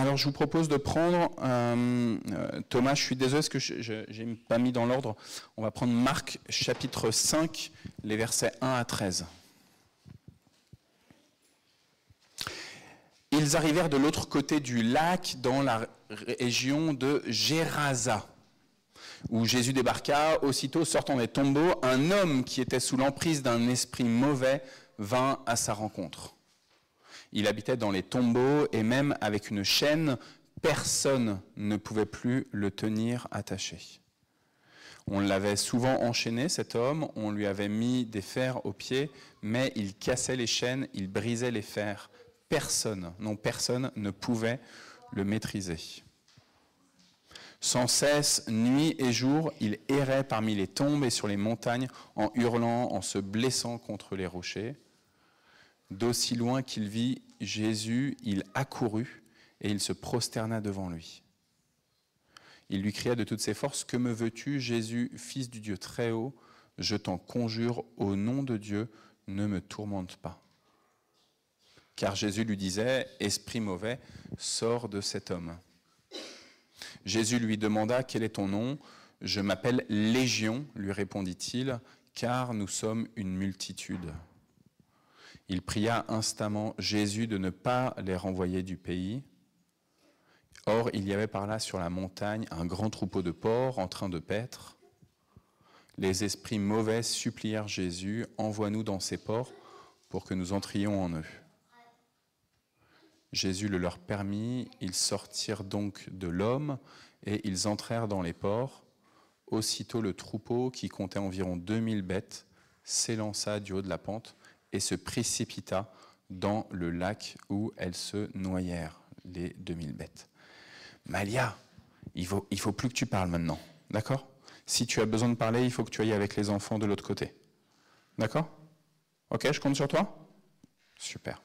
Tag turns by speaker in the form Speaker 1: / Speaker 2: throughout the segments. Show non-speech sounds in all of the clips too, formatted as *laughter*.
Speaker 1: Alors je vous propose de prendre, euh, euh, Thomas, je suis désolé parce que je n'ai pas mis dans l'ordre, on va prendre Marc chapitre 5, les versets 1 à 13. Ils arrivèrent de l'autre côté du lac dans la région de Gérasa, où Jésus débarqua. Aussitôt sortant des tombeaux, un homme qui était sous l'emprise d'un esprit mauvais vint à sa rencontre. Il habitait dans les tombeaux et même avec une chaîne, personne ne pouvait plus le tenir attaché. On l'avait souvent enchaîné, cet homme, on lui avait mis des fers aux pieds, mais il cassait les chaînes, il brisait les fers. Personne, non personne ne pouvait le maîtriser. Sans cesse, nuit et jour, il errait parmi les tombes et sur les montagnes en hurlant, en se blessant contre les rochers. D'aussi loin qu'il vit Jésus, il accourut et il se prosterna devant lui. Il lui cria de toutes ses forces, Que me veux-tu, Jésus, fils du Dieu très haut Je t'en conjure au nom de Dieu, ne me tourmente pas. Car Jésus lui disait, Esprit mauvais, sors de cet homme. Jésus lui demanda, Quel est ton nom Je m'appelle Légion, lui répondit-il, car nous sommes une multitude. Il pria instamment Jésus de ne pas les renvoyer du pays. Or, il y avait par là sur la montagne un grand troupeau de porcs en train de paître. Les esprits mauvais supplièrent Jésus, envoie-nous dans ces porcs pour que nous entrions en eux. Jésus le leur permit, ils sortirent donc de l'homme et ils entrèrent dans les porcs. Aussitôt le troupeau, qui comptait environ 2000 bêtes, s'élança du haut de la pente et se précipita dans le lac où elles se noyèrent, les 2000 bêtes. Malia, il faut, il faut plus que tu parles maintenant, d'accord Si tu as besoin de parler, il faut que tu ailles avec les enfants de l'autre côté. D'accord Ok, je compte sur toi Super.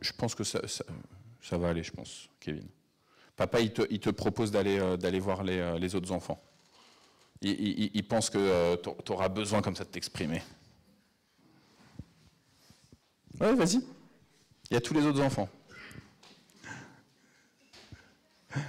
Speaker 1: Je pense que ça, va aller, je pense, Kevin. Papa, il te, propose euh, d'aller voir les euh, autres enfants il, pense que euh, tu auras besoin comme ça de t'exprimer. Ouais, vas-y. Il y a tous les autres enfants.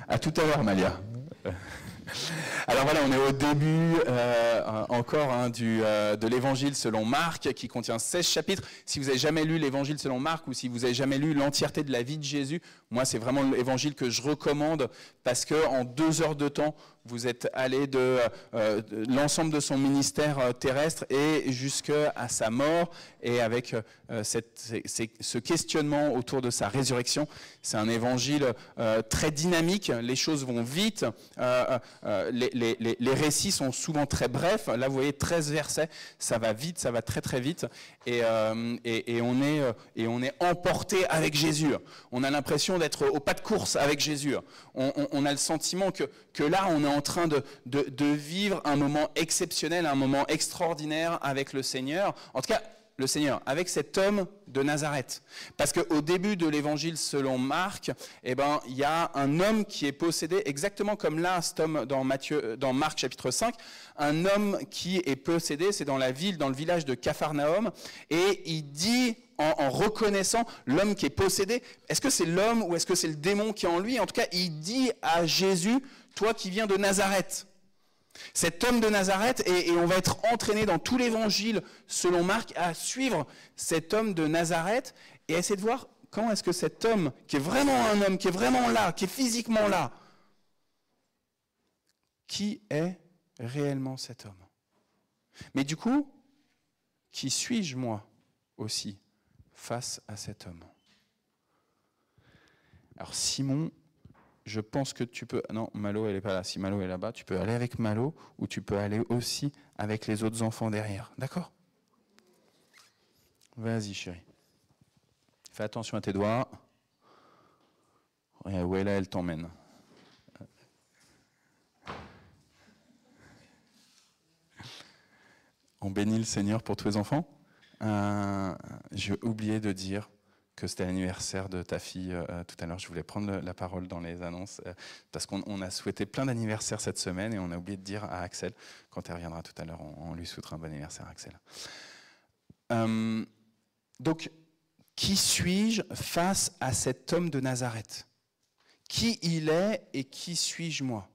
Speaker 1: À tout à l'heure, Malia. *laughs* Alors voilà, on est au début euh, encore hein, du, euh, de l'évangile selon Marc qui contient 16 chapitres. Si vous n'avez jamais lu l'évangile selon Marc ou si vous n'avez jamais lu l'entièreté de la vie de Jésus, moi, c'est vraiment l'évangile que je recommande parce que en deux heures de temps, vous êtes allé de, euh, l'ensemble de son ministère euh, terrestre et jusqu'à sa mort, et avec euh, ce questionnement autour de sa résurrection. C'est un évangile très dynamique, les choses vont vite, les, récits sont souvent très brefs. Là, vous voyez 13 versets, ça va vite, ça va très très vite, et, on, est, et on est emporté avec Jésus. On a l'impression être au pas de course avec Jésus. On, a le sentiment que, que, là, on est en train de, de, de vivre un moment exceptionnel, un moment extraordinaire avec le Seigneur. En tout cas, le Seigneur, avec cet homme de Nazareth. Parce qu'au début de l'évangile selon Marc, eh ben, il y a un homme qui est possédé, exactement comme là, cet homme dans, Matthieu, euh, dans Marc chapitre 5, un homme qui est possédé, c'est dans la ville, dans le village de Capharnaüm, et il dit en, en reconnaissant l'homme qui est possédé, est-ce que c'est l'homme ou est-ce que c'est le démon qui est en lui En tout cas, il dit à Jésus, toi qui viens de Nazareth. Cet homme de Nazareth, et, on va être entraîné dans tout l'évangile selon Marc à suivre cet homme de Nazareth et à essayer de voir quand est-ce que cet homme, qui est vraiment un homme, qui est vraiment là, qui est physiquement là, qui est réellement cet homme Mais du coup, qui suis-je moi aussi face à cet homme Alors Simon je pense que tu peux. Non, Malo, elle est pas là. Si Malo est là-bas, tu peux aller avec Malo ou tu peux aller aussi avec les autres enfants derrière. D'accord Vas-y, chérie. Fais attention à tes doigts. Ouais, là elle t'emmène. On bénit le Seigneur pour tous les enfants. Euh, j'ai oublié de dire que c'était l'anniversaire de ta fille euh, tout à l'heure. Je voulais prendre la parole dans les annonces euh, parce qu'on a souhaité plein d'anniversaires cette semaine et on a oublié de dire à Axel, quand elle reviendra tout à l'heure, on, lui souhaitera un bon anniversaire, Axel. Euh, donc, qui suis-je face à cet homme de Nazareth Qui il est et qui suis-je moi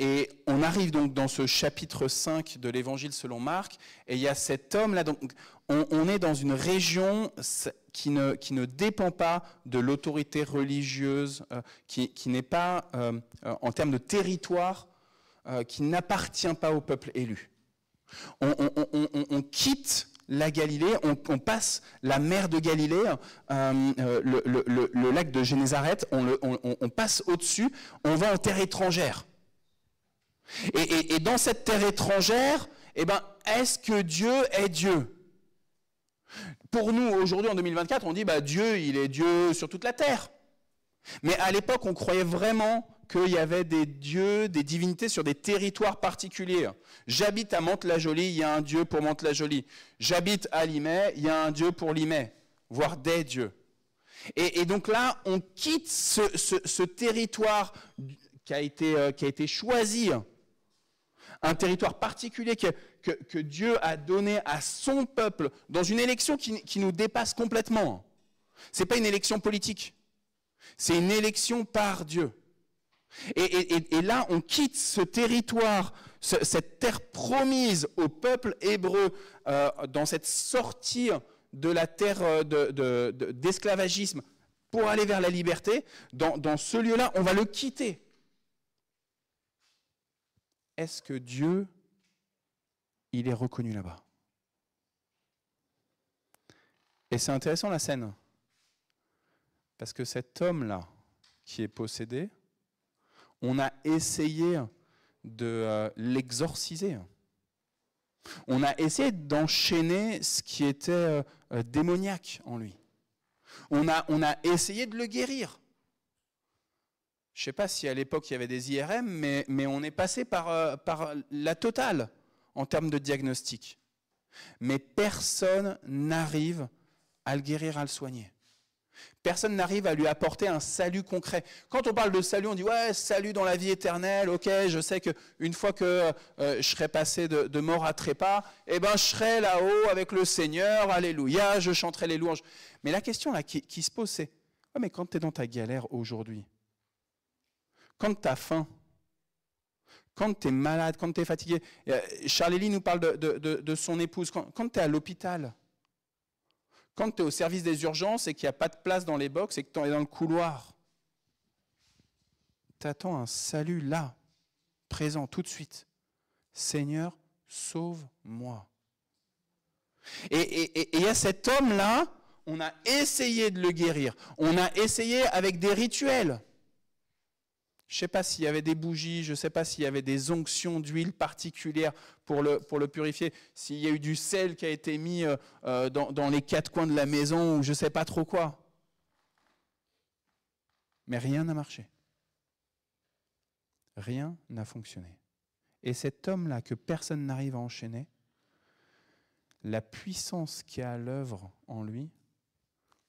Speaker 1: et on arrive donc dans ce chapitre 5 de l'évangile selon Marc, et il y a cet homme-là, donc on est dans une région, qui ne, dépend pas de l'autorité religieuse, euh, qui, n'est pas, euh, euh, en termes de territoire, qui n'appartient pas au peuple élu. On, quitte la Galilée, on, passe la mer de Galilée, le, lac de Génézareth, on, passe au-dessus, on va en terre étrangère. Et, dans cette terre étrangère, eh ben, est-ce que Dieu est Dieu pour nous, aujourd'hui, en 2024, on dit, bah, Dieu, il est Dieu sur toute la terre. Mais à l'époque, on croyait vraiment qu'il y avait des dieux, des divinités sur des territoires particuliers. J'habite à Mantes-la-Jolie, il y a un dieu pour Mantes-la-Jolie. J'habite à Limay, il y a un dieu pour Limay, voire des dieux. Et, donc là, on quitte ce, territoire qui a été euh, choisi un territoire particulier que, Dieu a donné à son peuple dans une élection qui, nous dépasse complètement. Ce n'est pas une élection politique, c'est une élection par Dieu. Et, là, on quitte ce territoire, cette terre promise au peuple hébreu euh, dans cette sortie de la terre euh, d'esclavagisme pour aller vers la liberté. dans ce lieu-là, on va le quitter est-ce que Dieu, il est reconnu là-bas Et c'est intéressant la scène, parce que cet homme-là, qui est possédé, on a essayé de euh, l'exorciser. On a essayé d'enchaîner ce qui était euh, euh, démoniaque en lui. On a, on a essayé de le guérir je ne sais pas si à l'époque il y avait des IRM, mais, on est passé euh, par, la totale en termes de diagnostic. Mais personne n'arrive à le guérir, à le soigner. Personne n'arrive à lui apporter un salut concret. Quand on parle de salut, on dit ouais, salut dans la vie éternelle. Ok, je sais que une fois que euh, je serai passé de, mort à trépas, eh ben je serai là-haut avec le Seigneur. Alléluia, je chanterai les louanges. Mais la question qui, se pose, c'est mais quand tu es dans ta galère aujourd'hui, quand tu as faim, quand tu es malade, quand tu es fatigué, euh, Charlélie nous parle de, son épouse, quand, tu es à l'hôpital, quand tu es au service des urgences et qu'il n'y a pas de place dans les box et que tu es dans le couloir, tu attends un salut là, présent, tout de suite. Seigneur, sauve-moi. Et il y a cet homme-là, on a essayé de le guérir, on a essayé avec des rituels. Je ne sais pas s'il y avait des bougies, je ne sais pas s'il y avait des onctions d'huile particulières pour le, pour le purifier, s'il y a eu du sel qui a été mis euh, euh, dans, les quatre coins de la maison ou je ne sais pas trop quoi. Mais rien n'a marché. Rien n'a fonctionné. Et cet homme-là que personne n'arrive à enchaîner, la puissance qui a à l'œuvre en lui,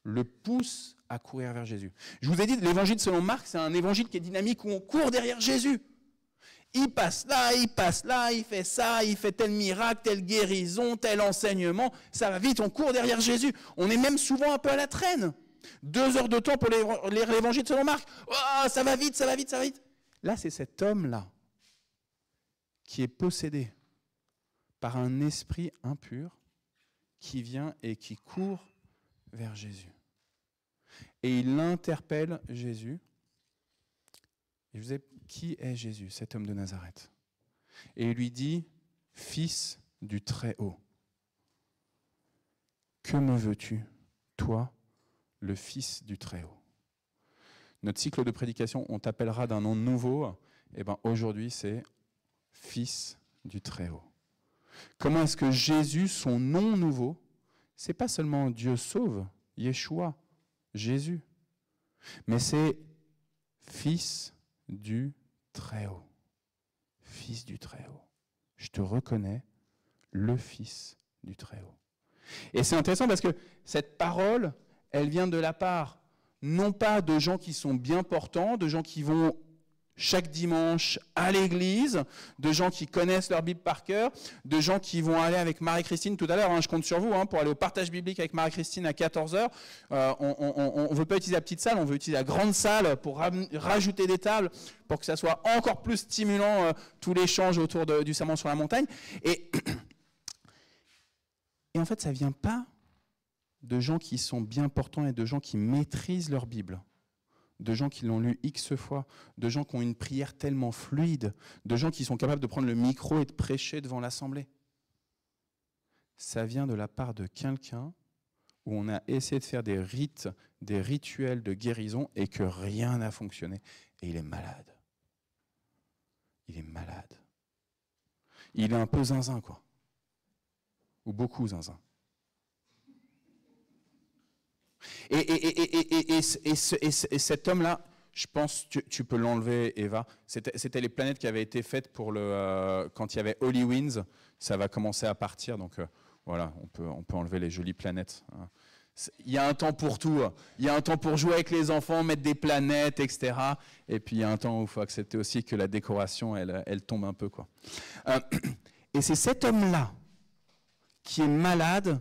Speaker 1: le pousse à courir vers Jésus. Je vous ai dit, l'évangile selon Marc, c'est un évangile qui est dynamique où on court derrière Jésus. Il passe là, il passe là, il fait ça, il fait tel miracle, telle guérison, tel enseignement. Ça va vite, on court derrière Jésus. On est même souvent un peu à la traîne. Deux heures de temps pour lire l'évangile selon Marc. Oh, ça va vite, ça va vite, ça va vite. Là, c'est cet homme-là qui est possédé par un esprit impur qui vient et qui court vers Jésus et il interpelle Jésus. Il vous dit, qui est Jésus, cet homme de Nazareth Et il lui dit, Fils du Très-Haut, que me veux-tu, toi, le Fils du Très-Haut Notre cycle de prédication, on t'appellera d'un nom nouveau, et eh bien aujourd'hui c'est Fils du Très-Haut. Comment est-ce que Jésus, son nom nouveau, c'est pas seulement Dieu sauve, Yeshua, Jésus, mais c'est Fils du Très-Haut. Fils du Très-Haut. Je te reconnais le Fils du Très-Haut. Et c'est intéressant parce que cette parole, elle vient de la part non pas de gens qui sont bien portants, de gens qui vont chaque dimanche à l'église, de gens qui connaissent leur Bible par cœur, de gens qui vont aller avec Marie-Christine tout à l'heure, hein, je compte sur vous, hein, pour aller au partage biblique avec Marie-Christine à 14h. Euh, on ne veut pas utiliser la petite salle, on veut utiliser la grande salle pour rajouter des tables, pour que ça soit encore plus stimulant euh, tout l'échange autour du serment sur la montagne. Et, *clears throat* et en fait, ça vient pas de gens qui sont bien portants et de gens qui maîtrisent leur Bible de gens qui l'ont lu X fois, de gens qui ont une prière tellement fluide, de gens qui sont capables de prendre le micro et de prêcher devant l'Assemblée. Ça vient de la part de quelqu'un où on a essayé de faire des rites, des rituels de guérison et que rien n'a fonctionné. Et il est malade. Il est malade. Il est un peu zinzin, quoi. Ou beaucoup zinzin. Et, et, et, et, cet homme-là, je pense, tu, tu peux l'enlever, Eva. C'était les planètes qui avaient été faites pour le. Euh, quand il y avait Holy ça va commencer à partir. Donc euh, voilà, on peut, on peut enlever les jolies planètes. Hein. Il y a un temps pour tout. Hein. Il y a un temps pour jouer avec les enfants, mettre des planètes, etc. Et puis il y a un temps où il faut accepter aussi que la décoration, elle, elle tombe un peu. Quoi. Euh, *clears throat* et c'est cet homme-là qui est malade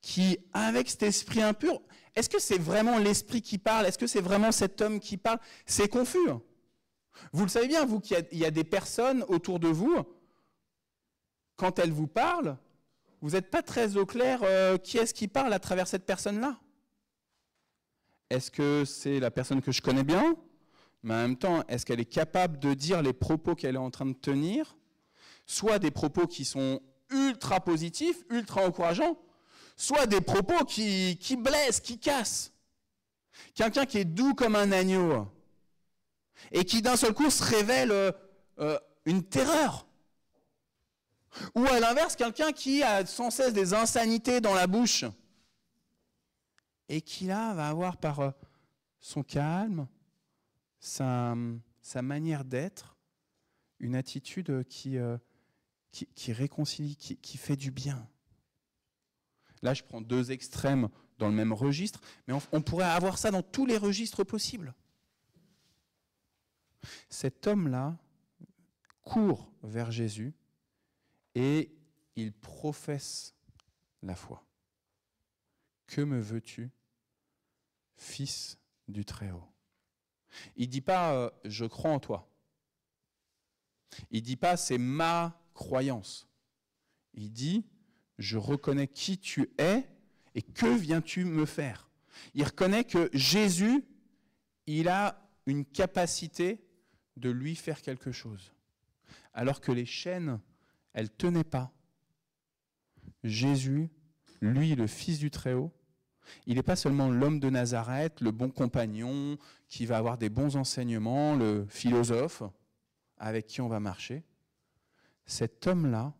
Speaker 1: qui, avec cet esprit impur, est-ce que c'est vraiment l'esprit qui parle Est-ce que c'est vraiment cet homme qui parle C'est confus. Hein. Vous le savez bien, vous, qu'il y, a des personnes autour de vous, quand elles vous parlent, vous n'êtes pas très au clair euh, qui est-ce qui parle à travers cette personne-là. Est-ce que c'est la personne que je connais bien Mais en même temps, est-ce qu'elle est capable de dire les propos qu'elle est en train de tenir Soit des propos qui sont ultra positifs, ultra encourageants, soit des propos qui, blessent, qui cassent. Quelqu'un qui est doux comme un agneau et qui d'un seul coup se révèle euh, euh, une terreur. Ou à l'inverse, quelqu'un qui a sans cesse des insanités dans la bouche et qui là va avoir par euh, son calme, sa, manière d'être, une attitude qui, qui, réconcilie, qui fait du bien. Là, je prends deux extrêmes dans le même registre, mais on, pourrait avoir ça dans tous les registres possibles. Cet homme-là court vers Jésus et il professe la foi. Que me veux-tu, fils du Très-Haut Il ne dit pas euh, je crois en toi. Il ne dit pas c'est ma croyance. Il dit je reconnais qui tu es et que viens-tu me faire. Il reconnaît que Jésus, il a une capacité de lui faire quelque chose. Alors que les chaînes, elles ne tenaient pas. Jésus, lui, le Fils du Très-Haut, il n'est pas seulement l'homme de Nazareth, le bon compagnon qui va avoir des bons enseignements, le philosophe avec qui on va marcher. Cet homme-là,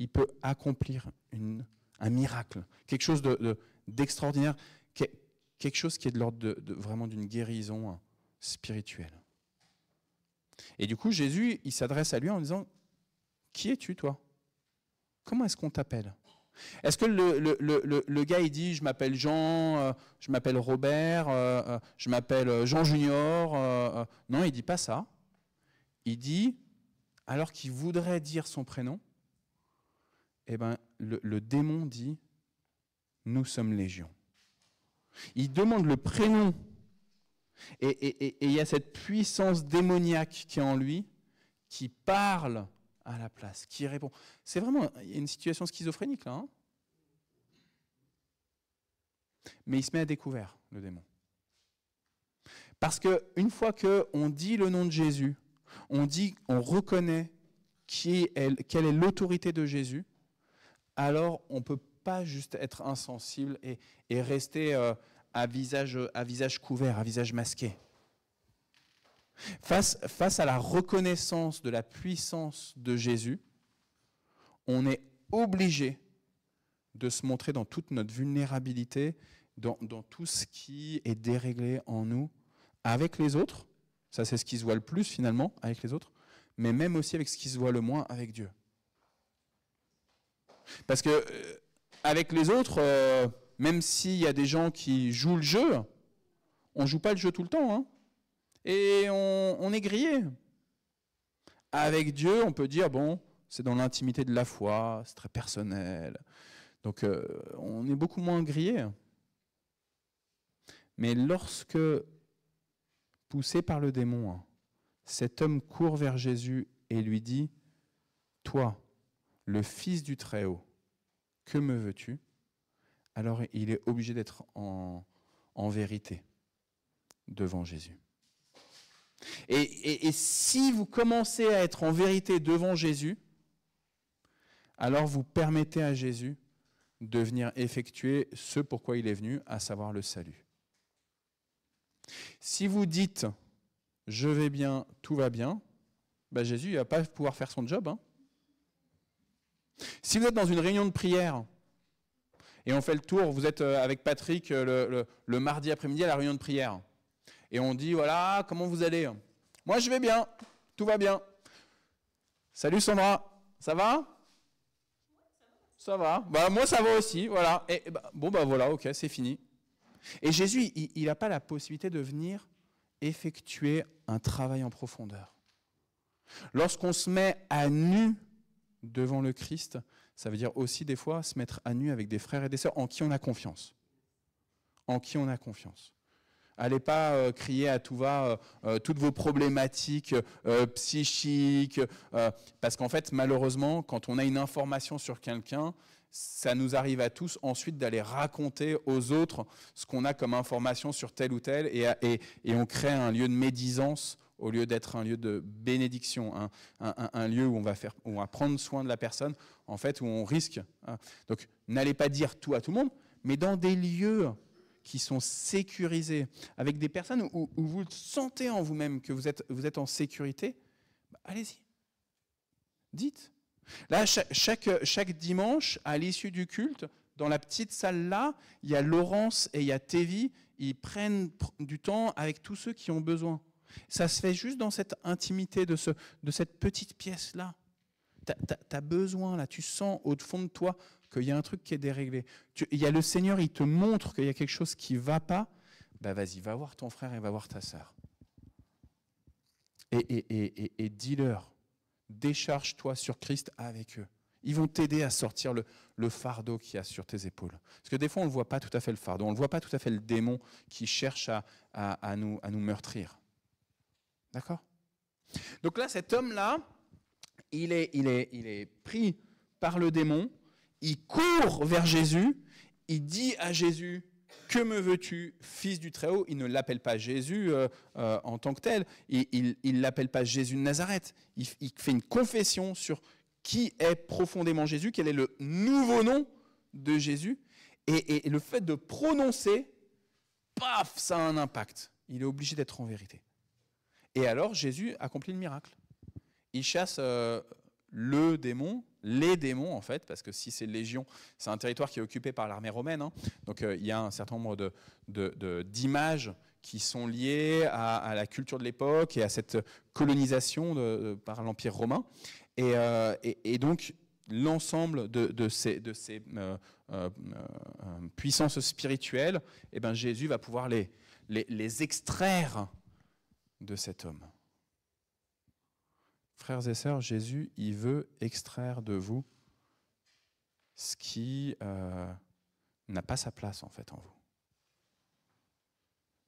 Speaker 1: il peut accomplir un miracle, quelque chose d'extraordinaire, quelque chose qui est de l'ordre vraiment d'une guérison spirituelle. Et du coup, Jésus, il s'adresse à lui en disant, qui es-tu toi Comment est-ce qu'on t'appelle Est-ce que le, gars, il dit, je m'appelle Jean, euh, je m'appelle Robert, euh, euh, je m'appelle Jean Junior Non, il dit pas ça. Il dit, alors qu'il voudrait dire son prénom, eh ben, le, démon dit Nous sommes légions. Il demande le prénom. Et il y a cette puissance démoniaque qui est en lui, qui parle à la place, qui répond. C'est vraiment une situation schizophrénique là. Hein. Mais il se met à découvert, le démon. Parce que une fois que on dit le nom de Jésus, on dit, on reconnaît qui est, quelle est l'autorité de Jésus, alors on ne peut pas juste être insensible et, rester euh, à, visage, à visage couvert, à visage masqué. Face, face à la reconnaissance de la puissance de Jésus, on est obligé de se montrer dans toute notre vulnérabilité, dans, dans tout ce qui est déréglé en nous, avec les autres, ça c'est ce qui se voit le plus finalement, avec les autres, mais même aussi avec ce qui se voit le moins avec Dieu. Parce que euh, avec les autres, euh, même s'il y a des gens qui jouent le jeu, on ne joue pas le jeu tout le temps. Hein, et on, est grillé. Avec Dieu, on peut dire, bon, c'est dans l'intimité de la foi, c'est très personnel. Donc euh, on est beaucoup moins grillé. Mais lorsque, poussé par le démon, cet homme court vers Jésus et lui dit, Toi, le Fils du Très-Haut, que me veux-tu Alors il est obligé d'être en, vérité devant Jésus. Et, si vous commencez à être en vérité devant Jésus, alors vous permettez à Jésus de venir effectuer ce pourquoi il est venu, à savoir le salut. Si vous dites je vais bien, tout va bien, ben Jésus ne va pas pouvoir faire son job. Hein. Si vous êtes dans une réunion de prière, et on fait le tour, vous êtes euh, avec Patrick euh, le, mardi après-midi à la réunion de prière, et on dit, voilà, comment vous allez Moi, je vais bien, tout va bien. Salut Sandra, ça va ça va. Bah, moi, ça va aussi. Voilà. Bah, bon, ben voilà, ok, c'est fini. Et Jésus, il n'a pas la possibilité de venir effectuer un travail en profondeur. Lorsqu'on se met à nu devant le Christ, ça veut dire aussi des fois se mettre à nu avec des frères et des sœurs en qui on a confiance. En qui on a confiance. Allez pas euh, crier à tout va euh, euh, toutes vos problématiques psychiques, parce qu'en fait, malheureusement, quand on a une information sur quelqu'un, ça nous arrive à tous ensuite d'aller raconter aux autres ce qu'on a comme information sur tel ou tel, et, et, et on crée un lieu de médisance au lieu d'être un lieu de bénédiction, un, lieu où on, va faire, prendre soin de la personne, en fait, où on risque. Hein. Donc, n'allez pas dire tout à tout le monde, mais dans des lieux qui sont sécurisés, avec des personnes où, vous sentez en vous-même que vous êtes, vous êtes en sécurité, bah, allez-y. Dites. Là, chaque, dimanche, à l'issue du culte, dans la petite salle-là, il y a Laurence et il y a Tévi. Ils prennent du temps avec tous ceux qui ont besoin. Ça se fait juste dans cette intimité de, ce, de cette petite pièce-là. Tu as, besoin, là, tu sens au fond de toi qu'il y a un truc qui est déréglé. Il y a le Seigneur, il te montre qu'il y a quelque chose qui va pas. Bah vas-y, va voir ton frère et va voir ta sœur. Et, et, dis-leur, décharge-toi sur Christ avec eux. Ils vont t'aider à sortir le, fardeau qu'il y a sur tes épaules. Parce que des fois, on ne voit pas tout à fait le fardeau, on ne voit pas tout à fait le démon qui cherche à, nous, à nous meurtrir. D'accord Donc là, cet homme-là, il est, pris par le démon, il court vers Jésus, il dit à Jésus, que me veux-tu, fils du Très-Haut Il ne l'appelle pas Jésus euh, euh, en tant que tel, il ne l'appelle pas Jésus de Nazareth. Il, fait une confession sur qui est profondément Jésus, quel est le nouveau nom de Jésus. Et, et le fait de prononcer, paf, ça a un impact. Il est obligé d'être en vérité. Et alors Jésus accomplit le miracle. Il chasse euh, le démon, les démons en fait, parce que si c'est légion, c'est un territoire qui est occupé par l'armée romaine, hein. donc euh, il y a un certain nombre d'images de, de, qui sont liées à, la culture de l'époque et à cette colonisation de, par l'Empire romain. Et, euh, donc l'ensemble de, ces, ces puissances spirituelles, eh ben, Jésus va pouvoir les, les, les extraire de cet homme. Frères et sœurs, Jésus, il veut extraire de vous ce qui euh, n'a pas sa place en fait en vous.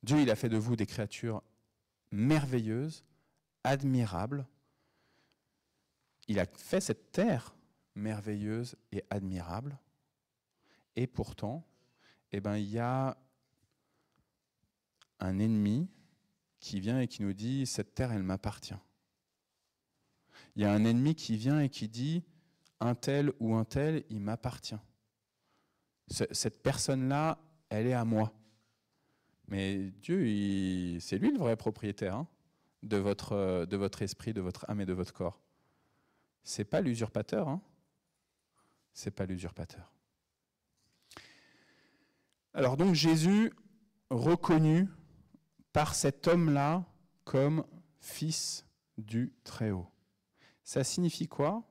Speaker 1: Dieu, il a fait de vous des créatures merveilleuses, admirables. Il a fait cette terre merveilleuse et admirable. Et pourtant, eh ben, il y a un ennemi qui vient et qui nous dit Cette terre, elle m'appartient. Il y a un ennemi qui vient et qui dit Un tel ou un tel, il m'appartient. Cette personne-là, elle est à moi. Mais Dieu, c'est lui le vrai propriétaire hein, de, votre, de votre esprit, de votre âme et de votre corps. C'est pas l'usurpateur. Hein. C'est pas l'usurpateur. Alors donc Jésus reconnut par cet homme-là comme fils du Très-Haut. Ça signifie quoi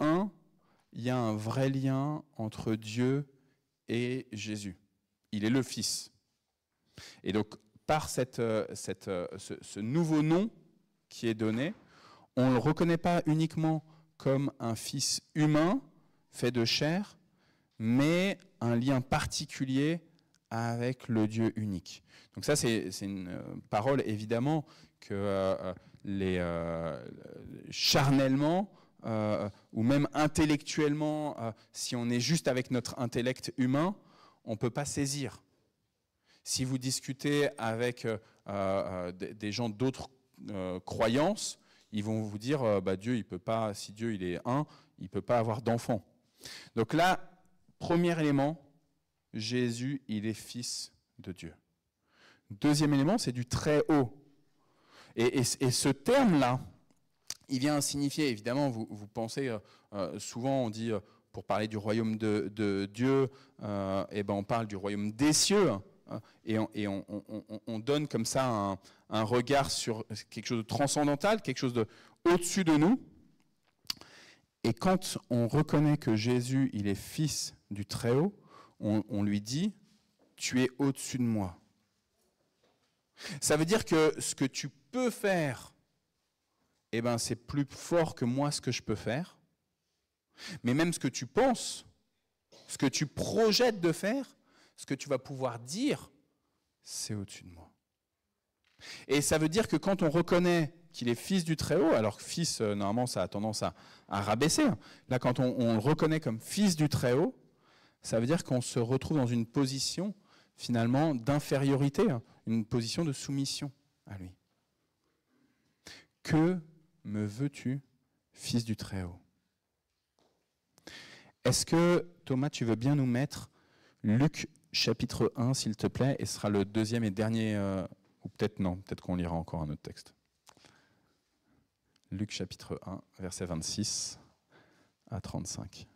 Speaker 1: Un, il y a un vrai lien entre Dieu et Jésus. Il est le Fils. Et donc, par cette, euh, euh, ce, ce, nouveau nom qui est donné, on ne le reconnaît pas uniquement comme un Fils humain, fait de chair, mais un lien particulier avec le Dieu unique. Donc ça, c'est une euh, parole, évidemment, que euh, euh, les, charnellement, ou même intellectuellement, si on est juste avec notre intellect humain, on ne peut pas saisir. Si vous discutez avec des gens d'autres croyances, ils vont vous dire, bah, Dieu, il peut pas, si Dieu il est un, il ne peut pas avoir d'enfant. Donc là, premier élément, Jésus, il est fils de Dieu. Deuxième élément, c'est du très haut. Et, ce terme-là, il vient signifier, évidemment, vous, pensez, euh, euh, souvent on dit, euh, pour parler du royaume de, Dieu, et eh ben on parle du royaume des cieux, hein, et, on, donne comme ça un, un, regard sur quelque chose de transcendantal, quelque chose de au-dessus de nous. Et quand on reconnaît que Jésus, il est fils du Très-Haut, on, lui dit, tu es au-dessus de moi. Ça veut dire que ce que tu peux faire, eh ben, c'est plus fort que moi ce que je peux faire. Mais même ce que tu penses, ce que tu projettes de faire, ce que tu vas pouvoir dire, c'est au-dessus de moi. Et ça veut dire que quand on reconnaît qu'il est fils du Très-Haut, alors que fils, euh, normalement, ça a tendance à, rabaisser. Hein. Là, quand on, on le reconnaît comme fils du Très-Haut, ça veut dire qu'on se retrouve dans une position finalement d'infériorité, hein, une position de soumission à lui. Que me veux-tu, fils du Très-Haut Est-ce que, Thomas, tu veux bien nous mettre Luc chapitre 1, s'il te plaît, et ce sera le deuxième et dernier, euh, ou peut-être non, peut-être qu'on lira encore un autre texte. Luc chapitre 1, verset 26 à 35.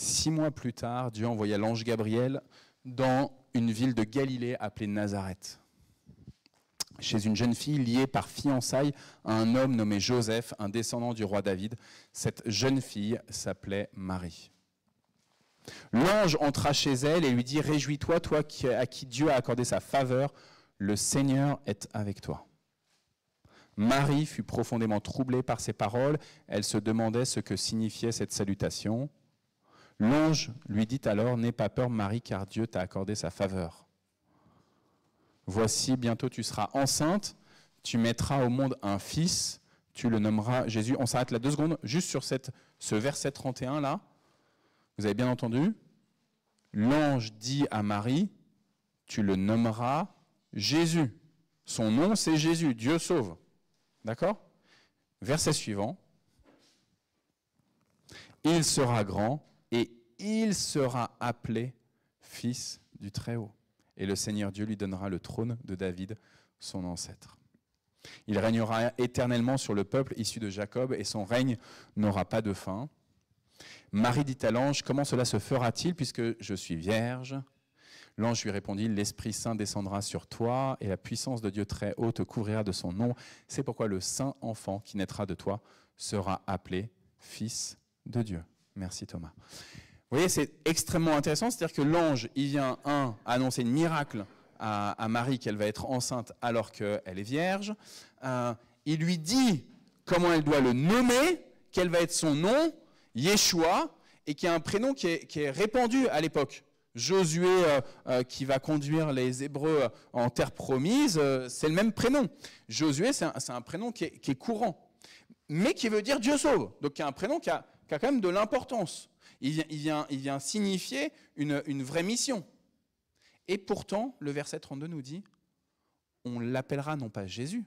Speaker 1: Six mois plus tard, Dieu envoya l'ange Gabriel dans une ville de Galilée appelée Nazareth, chez une jeune fille liée par fiançailles à un homme nommé Joseph, un descendant du roi David. Cette jeune fille s'appelait Marie. L'ange entra chez elle et lui dit, Réjouis-toi, toi à qui Dieu a accordé sa faveur, le Seigneur est avec toi. Marie fut profondément troublée par ces paroles, elle se demandait ce que signifiait cette salutation. L'ange lui dit alors, N'aie pas peur Marie, car Dieu t'a accordé sa faveur. Voici, bientôt tu seras enceinte, tu mettras au monde un fils, tu le nommeras Jésus. On s'arrête là deux secondes, juste sur ce verset 31 là. Vous avez bien entendu L'ange dit à Marie, tu le nommeras Jésus. Son nom, c'est Jésus, Dieu sauve. D'accord Verset suivant. Il sera grand et il sera appelé fils du Très-Haut. Et le Seigneur Dieu lui donnera le trône de David, son ancêtre. Il régnera éternellement sur le peuple issu de Jacob, et son règne n'aura pas de fin. Marie dit à l'ange, comment cela se fera-t-il puisque je suis vierge L'ange lui répondit, l'Esprit Saint descendra sur toi, et la puissance de Dieu très haut te couvrira de son nom. C'est pourquoi le Saint enfant qui naîtra de toi sera appelé Fils de Dieu. Merci Thomas. Vous voyez, c'est extrêmement intéressant, c'est-à-dire que l'ange, il vient, un, annoncer un miracle à, Marie qu'elle va être enceinte alors qu'elle est vierge. Euh, il lui dit comment elle doit le nommer, quel va être son nom, Yeshua, et qui a un prénom qui est, répandu à l'époque. Josué, euh, euh, qui va conduire les Hébreux en terre promise, c'est le même prénom. Josué, c'est un, prénom qui est, courant, mais qui veut dire Dieu sauve. Donc, y a un prénom qui a qui quand même de l'importance. Il vient, il, vient, signifier une, vraie mission. Et pourtant, le verset 32 nous dit, on l'appellera non pas Jésus,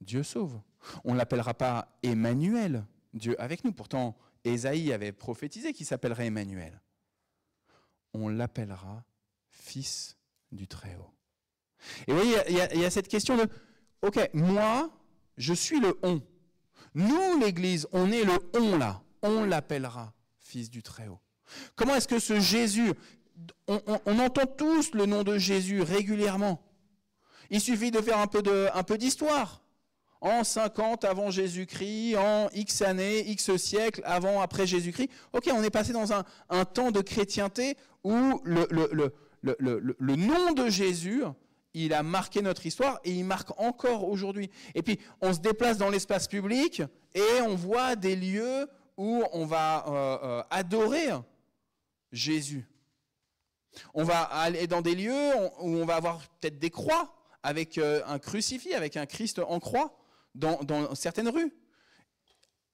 Speaker 1: Dieu sauve. On ne l'appellera pas Emmanuel, Dieu avec nous. Pourtant, Ésaïe avait prophétisé qu'il s'appellerait Emmanuel. On l'appellera Fils du Très-Haut. Et vous voyez, il y, a cette question de, OK, moi, je suis le on. Nous, l'Église, on est le on là on l'appellera Fils du Très-Haut. Comment est-ce que ce Jésus, on, entend tous le nom de Jésus régulièrement. Il suffit de faire un peu, de, un peu d'histoire. En 50 avant Jésus-Christ, en X années, X siècles avant, après Jésus-Christ. Ok, on est passé dans un, temps de chrétienté où le, le, le nom de Jésus, il a marqué notre histoire et il marque encore aujourd'hui. Et puis, on se déplace dans l'espace public et on voit des lieux où on va euh, euh, adorer Jésus. On va aller dans des lieux où on va avoir peut-être des croix avec euh, un crucifix, avec un Christ en croix, dans, dans certaines rues.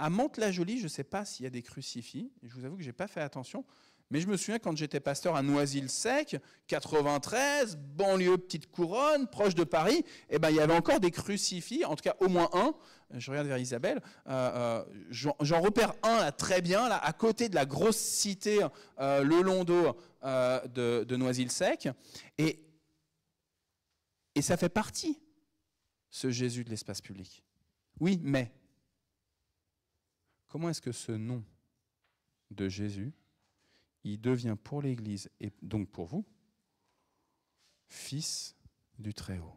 Speaker 1: À Mantes-la-Jolie, je ne sais pas s'il y a des crucifix. Je vous avoue que je n'ai pas fait attention. Mais je me souviens quand j'étais pasteur à Noisy-le-Sec, 93, banlieue petite couronne, proche de Paris, eh ben, il y avait encore des crucifix, en tout cas au moins un. Je regarde vers Isabelle. Euh, euh, j'en repère un très bien, là, à côté de la grosse cité euh, le long d'eau de, Noisy-le-Sec. et ça fait partie, ce Jésus de l'espace public. Oui, mais comment est-ce que ce nom de Jésus il devient pour l'Église et donc pour vous, fils du Très-Haut.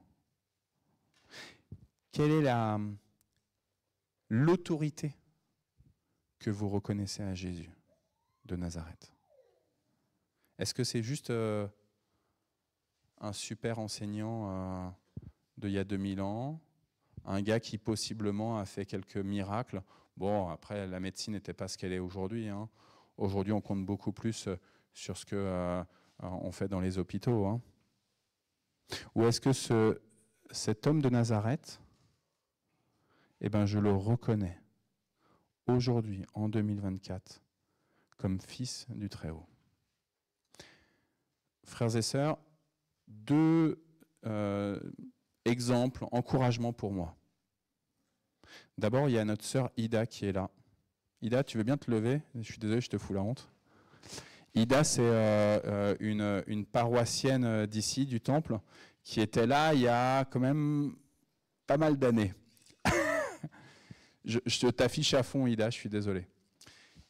Speaker 1: Quelle est la, l'autorité que vous reconnaissez à Jésus de Nazareth Est-ce que c'est juste euh, un super enseignant euh, d'il y a 2000 ans un gars qui possiblement a fait quelques miracles. Bon, après, la médecine n'était pas ce qu'elle est aujourd'hui. Hein. Aujourd'hui, on compte beaucoup plus euh, sur ce qu'on euh, euh, on fait dans les hôpitaux. Hein. Ou est-ce que cet homme de Nazareth, eh ben, je le reconnais aujourd'hui, en 2024, comme fils du Très-Haut Frères et sœurs, deux exemples, encouragements pour moi. D'abord, il y a notre sœur Ida qui est là. Ida, tu veux bien te lever Je suis désolé, je te fous la honte. Ida, c'est euh, euh, une, paroissienne euh, d'ici, du temple, qui était là il y a quand même pas mal d'années. *laughs* je, t'affiche à fond, Ida, je suis désolé.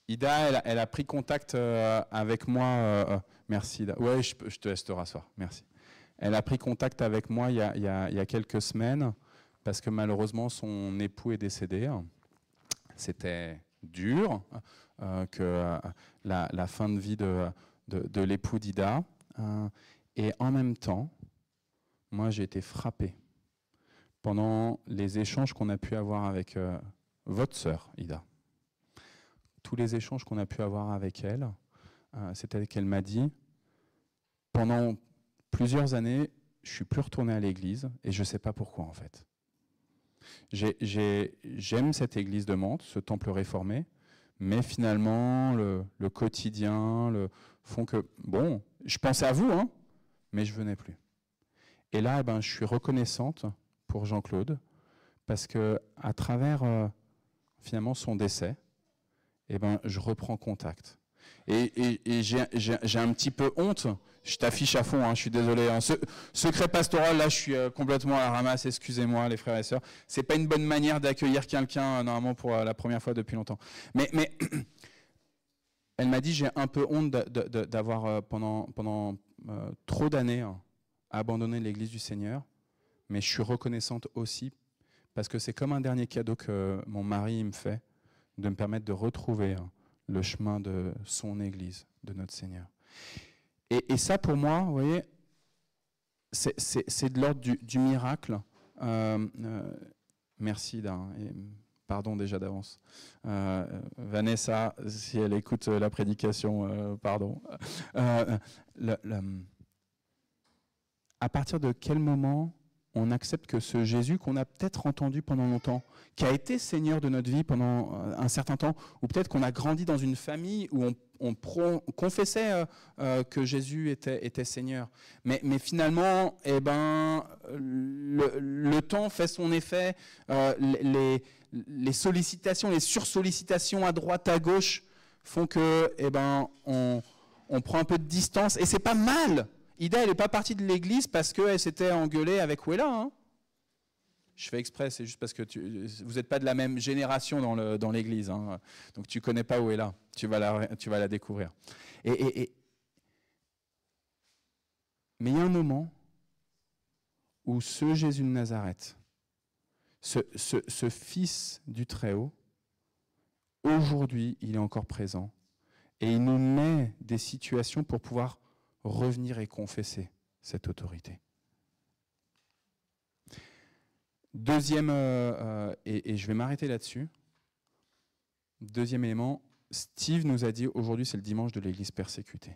Speaker 1: Ida, elle, a pris contact avec moi. merci, Ida. Oui, je, te laisse te rasseoir. Merci. Elle a pris contact avec moi il y a, il y a quelques semaines parce que malheureusement son époux est décédé. C'était dur euh, que euh, la, fin de vie de, de, l'époux d'Ida. Euh, et en même temps, moi j'ai été frappé pendant les échanges qu'on a pu avoir avec votre sœur, Ida. Tous les échanges qu'on a pu avoir avec elle, c'était qu'elle m'a dit, pendant plusieurs années, je suis plus retourné à l'église et je ne sais pas pourquoi en fait j'aime cette église de Mantes, ce temple réformé, mais finalement, le, quotidien le, font que, bon, je pensais à vous, hein, mais je venais plus. Et là, eh ben, je suis reconnaissante pour Jean-Claude, parce que à travers euh, finalement son décès, eh ben, je reprends contact. et j'ai un petit peu honte, je t'affiche à fond, hein, je suis désolé. Hein. secret pastoral, là, je suis euh, complètement à la ramasse, excusez-moi, les frères et sœurs. C'est pas une bonne manière d'accueillir quelqu'un, euh, normalement, pour euh, la première fois depuis longtemps. Mais, *clears throat* elle m'a dit j'ai un peu honte d'avoir, pendant, pendant trop d'années, hein, abandonné l'Église du Seigneur, mais je suis reconnaissante aussi, parce que c'est comme un dernier cadeau que mon mari me fait, de me permettre de retrouver le chemin de son Église, de notre Seigneur. Et, ça, pour moi, vous voyez, c'est de l'ordre du, miracle. Euh, euh, merci d'un. Pardon déjà d'avance. Euh, Vanessa, si elle écoute la prédication, pardon. à partir de quel moment on accepte que ce Jésus qu'on a peut-être entendu pendant longtemps, qui a été Seigneur de notre vie pendant euh, un certain temps, ou peut-être qu'on a grandi dans une famille où on, confessait euh, euh, que Jésus était, Seigneur. Mais, finalement, eh ben, le, temps fait son effet, les, sollicitations, les sursollicitations à droite, à gauche font que eh ben, on prend un peu de distance, et c'est pas mal Ida, elle n'est pas partie de l'église parce qu'elle s'était engueulée avec Wella. Hein. je fais exprès, c'est juste parce que vous n'êtes pas de la même génération dans l'église. Hein. Donc tu connais pas Wella. Tu vas la, tu vas la découvrir. Mais il y a un moment où ce Jésus de Nazareth, ce Fils du Très-Haut, aujourd'hui, il est encore présent. Et il nous met des situations pour pouvoir revenir et confesser cette autorité. Deuxième, euh, euh, et, je vais m'arrêter là-dessus, deuxième élément, Steve nous a dit aujourd'hui c'est le dimanche de l'Église persécutée.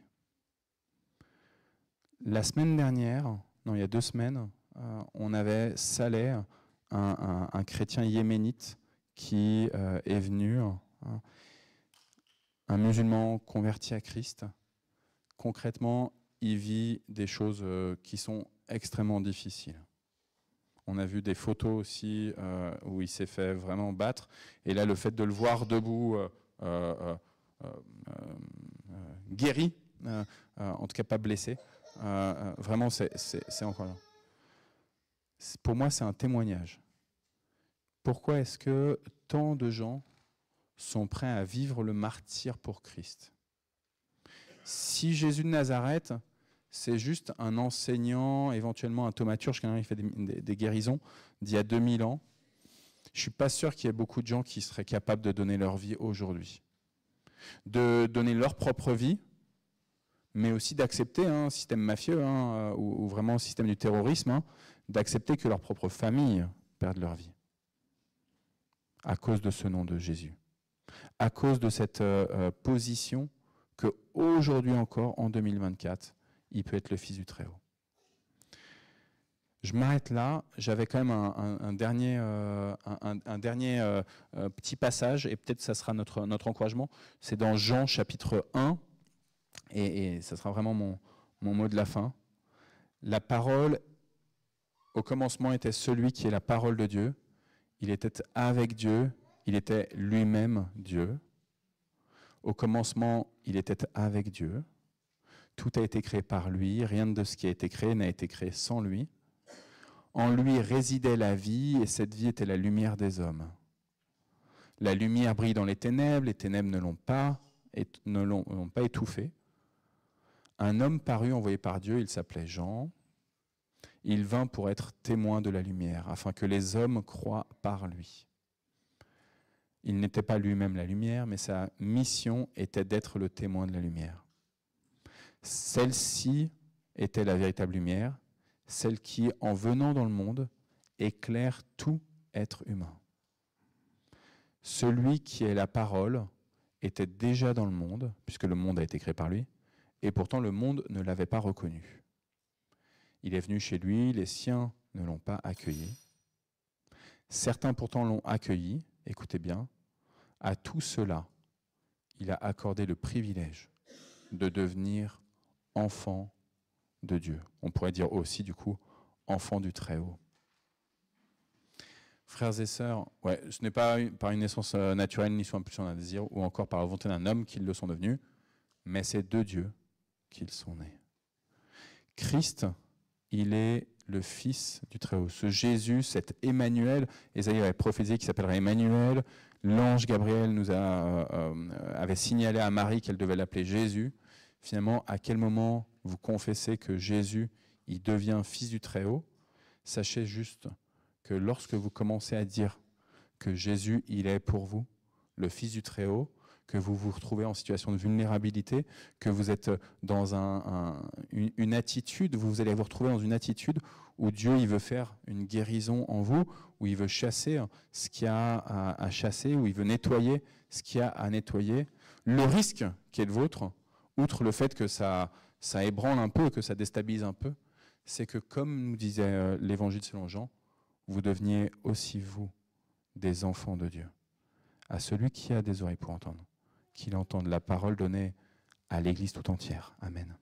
Speaker 1: La semaine dernière, non il y a deux semaines, euh, on avait salé un, chrétien yéménite qui est venu, hein, un musulman converti à Christ, concrètement, il vit des choses euh, qui sont extrêmement difficiles. On a vu des photos aussi euh, où il s'est fait vraiment battre. Et là, le fait de le voir debout, euh, guéri, en tout cas pas blessé, vraiment, c'est encore là. Pour moi, c'est un témoignage. Pourquoi est-ce que tant de gens sont prêts à vivre le martyr pour Christ si Jésus de Nazareth, c'est juste un enseignant, éventuellement un thaumaturge, qui fait des, guérisons d'il y a 2000 ans, je ne suis pas sûr qu'il y ait beaucoup de gens qui seraient capables de donner leur vie aujourd'hui. De donner leur propre vie, mais aussi d'accepter un hein, système mafieux hein, euh, ou, vraiment un système du terrorisme, hein, d'accepter que leur propre famille perde leur vie à cause de ce nom de Jésus, à cause de cette euh, euh, position que aujourd'hui encore, en 2024, il peut être le Fils du Très-Haut. Je m'arrête là. J'avais quand même un, dernier, un, dernier euh, euh, euh, petit passage, et peut-être ça sera notre, notre encouragement. C'est dans Jean chapitre 1, et, et ça sera vraiment mon, mon mot de la fin. La parole, au commencement, était celui qui est la parole de Dieu. Il était avec Dieu, il était lui-même Dieu. Au commencement, il était avec Dieu. Tout a été créé par lui. Rien de ce qui a été créé n'a été créé sans lui. En lui résidait la vie et cette vie était la lumière des hommes. La lumière brille dans les ténèbres, les ténèbres ne l'ont pas, ne l'ont pas étouffée. Un homme parut envoyé par Dieu, il s'appelait Jean. Il vint pour être témoin de la lumière, afin que les hommes croient par lui. Il n'était pas lui-même la lumière, mais sa mission était d'être le témoin de la lumière. Celle-ci était la véritable lumière, celle qui, en venant dans le monde, éclaire tout être humain. Celui qui est la parole était déjà dans le monde, puisque le monde a été créé par lui, et pourtant le monde ne l'avait pas reconnu. Il est venu chez lui, les siens ne l'ont pas accueilli. Certains pourtant l'ont accueilli, écoutez bien, à tout cela, il a accordé le privilège de devenir enfant de Dieu. On pourrait dire aussi, du coup, enfant du Très-Haut. Frères et sœurs, ce n'est pas par une naissance euh, naturelle, ni son impulsion d'un désir, ou encore par la volonté d'un homme qu'ils le sont devenus, mais c'est de Dieu qu'ils sont nés. Christ il est le Fils du Très-Haut. Ce Jésus, cet Emmanuel, Esaïe avait prophétisé qu'il s'appellerait Emmanuel, l'ange Gabriel nous a, euh, euh, avait signalé à Marie qu'elle devait l'appeler Jésus. Finalement, à quel moment vous confessez que Jésus, il devient Fils du Très-Haut Sachez juste que lorsque vous commencez à dire que Jésus, il est pour vous, le Fils du Très-Haut, que vous vous retrouvez en situation de vulnérabilité, que vous êtes euh, dans un, une, attitude, vous allez vous retrouver dans une attitude où Dieu il veut faire une guérison en vous, où il veut chasser hein, ce qu'il y a à, à, chasser, où il veut nettoyer ce qu'il y a à nettoyer. Le risque qui est le vôtre, outre le fait que ça, ça ébranle un peu, que ça déstabilise un peu, c'est que comme nous disait euh, l'Évangile selon Jean, vous deveniez aussi vous des enfants de Dieu. À celui qui a des oreilles pour entendre qu'il entende la parole donnée à l'Église tout entière. Amen.